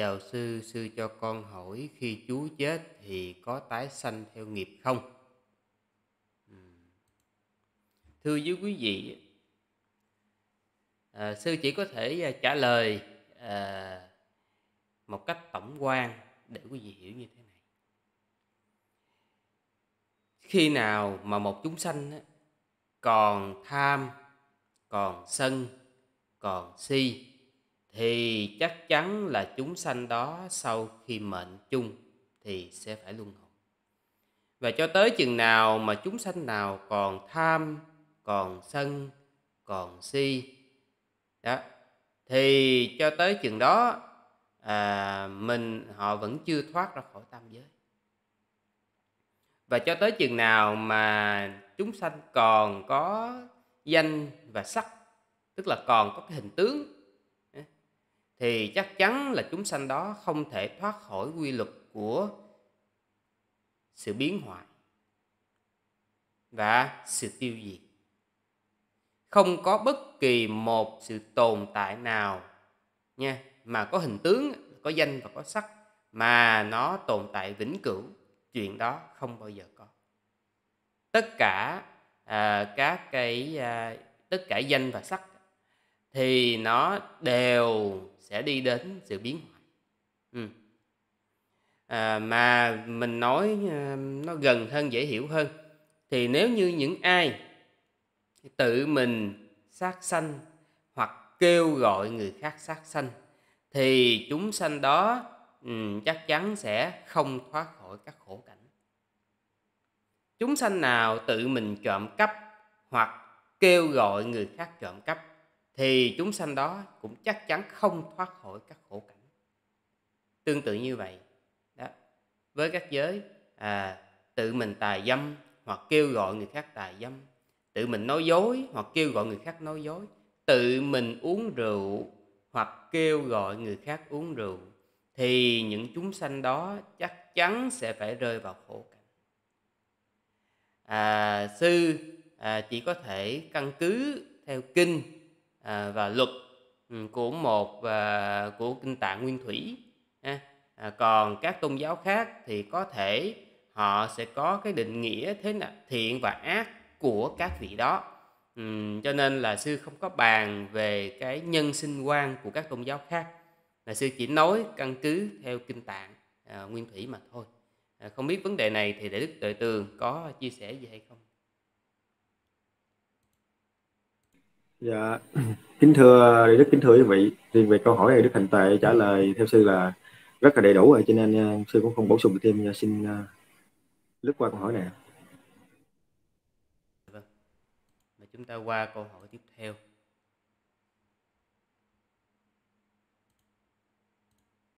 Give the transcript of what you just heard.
Chào sư, sư cho con hỏi khi chú chết thì có tái sanh theo nghiệp không? Thưa với quý vị, à, sư chỉ có thể à, trả lời à, một cách tổng quan để quý vị hiểu như thế này. Khi nào mà một chúng sanh còn tham, còn sân, còn si thì chắc chắn là chúng sanh đó sau khi mệnh chung thì sẽ phải luân hồi. Và cho tới chừng nào mà chúng sanh nào còn tham, còn sân, còn si đó thì cho tới chừng đó à, mình họ vẫn chưa thoát ra khỏi tam giới. Và cho tới chừng nào mà chúng sanh còn có danh và sắc, tức là còn có cái hình tướng thì chắc chắn là chúng sanh đó không thể thoát khỏi quy luật của sự biến hoại và sự tiêu diệt. Không có bất kỳ một sự tồn tại nào nha mà có hình tướng, có danh và có sắc mà nó tồn tại vĩnh cửu, chuyện đó không bao giờ có. Tất cả à, các cái à, tất cả danh và sắc thì nó đều sẽ đi đến sự biến hóa ừ. à, mà mình nói à, nó gần hơn dễ hiểu hơn thì nếu như những ai tự mình sát sanh hoặc kêu gọi người khác sát sanh thì chúng sanh đó ừ, chắc chắn sẽ không thoát khỏi các khổ cảnh chúng sanh nào tự mình trộm cắp hoặc kêu gọi người khác trộm cắp thì chúng sanh đó cũng chắc chắn không thoát khỏi các khổ cảnh tương tự như vậy đó với các giới à, tự mình tài dâm hoặc kêu gọi người khác tài dâm tự mình nói dối hoặc kêu gọi người khác nói dối tự mình uống rượu hoặc kêu gọi người khác uống rượu thì những chúng sanh đó chắc chắn sẽ phải rơi vào khổ cảnh à, sư à, chỉ có thể căn cứ theo kinh à, và luật ừ, của một và của kinh tạng nguyên thủy à, còn các tôn giáo khác thì có thể họ sẽ có cái định nghĩa thế nào thiện và ác của các vị đó ừ, cho nên là sư không có bàn về cái nhân sinh quan của các tôn giáo khác là sư chỉ nói căn cứ theo kinh tạng à, nguyên thủy mà thôi à, không biết vấn đề này thì để đức tuệ tường có chia sẻ gì hay không Dạ, kính thưa Đức kính thưa quý vị, riêng về câu hỏi này Đức Hành Tệ trả lời theo sư là rất là đầy đủ rồi cho nên ờ, sư cũng không bổ sung thêm nha. Ờ, xin uh, lướt qua câu hỏi này. Vâng. chúng ta qua câu hỏi tiếp theo.